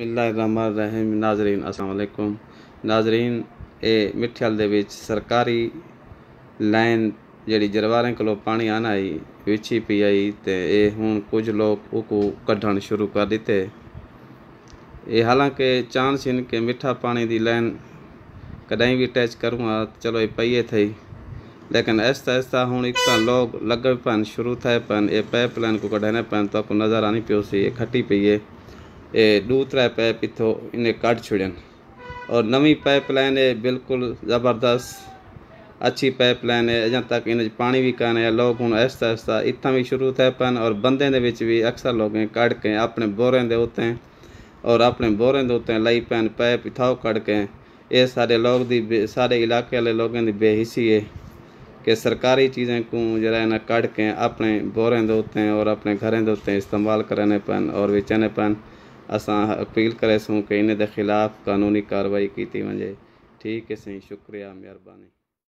बसमीम नाजरीन असलकुम नाजरीन ਇਹ ਮਿੱਠੇਲ ਦੇ ਵਿੱਚ ਸਰਕਾਰੀ ਲਾਈਨ ਜਿਹੜੀ ਜਰਵਾਰਾਂ ਕੋਲੋਂ ਪਾਣੀ ਆਣ ਆਈ ਵਿੱਚ ਹੀ ਪੀ ਆਈ ਤੇ ਇਹ ਹੁਣ ਕੁਝ ਲੋਕ ਉਹ ਕੋ ਕੱਢਣ ਸ਼ੁਰੂ ਕਰ ਦਿੱਤੇ ਇਹ ਹਾਲਾਂਕਿ ਚਾਨ ਸਿਨ ਕੇ ਮਿੱਠਾ ਪਾਣੀ ਦੀ ਲਾਈਨ ਕਦਾਈ ਵੀ ਟੈਚ ਕਰੂੰਗਾ ਚਲੋ ਇਹ ਪਈਏ ਥਈ लेकिन ऐसा ऐसा हूँ एक लोग लग पन शुरू थे पन ये पाइप लाइन को कढ़ने पन तो आपको नज़र आनी पियो सी ये खटी पी है ये દૂ ત્રણ पाइप इथो इने काट छुड़ियनि और नवी पाइपलाइन है बिल्कुल ज़बरदस्त अच्छी पाइपलाइन है अजा तक इन पानी भी कान है लोग हूँ आहिस्ता आहिस्ता इतना भी शुरू थे पन और बंदे के बिच भी अक्सर लोग कड़ के अपने बोरें के उत्ते और अपने बोरें के उत्ते लई पैन पाइप इतो कड़ के ये सारे लोग दी सारे इलाके वाले लोगों की बेहिसी है कि सरकारी चीज़ें को जरा इन्हें कड़ के अपने बोरें के उत्ते और अपने घरें के उत्ते इस्तेमाल करने पन और बेचने पन असां अपील करे सघूं की इनजे ख़िलाफ़ु कानूनी कार्रवाई की थी वञे ठीकु है साईं शुक्रिया महिरबानी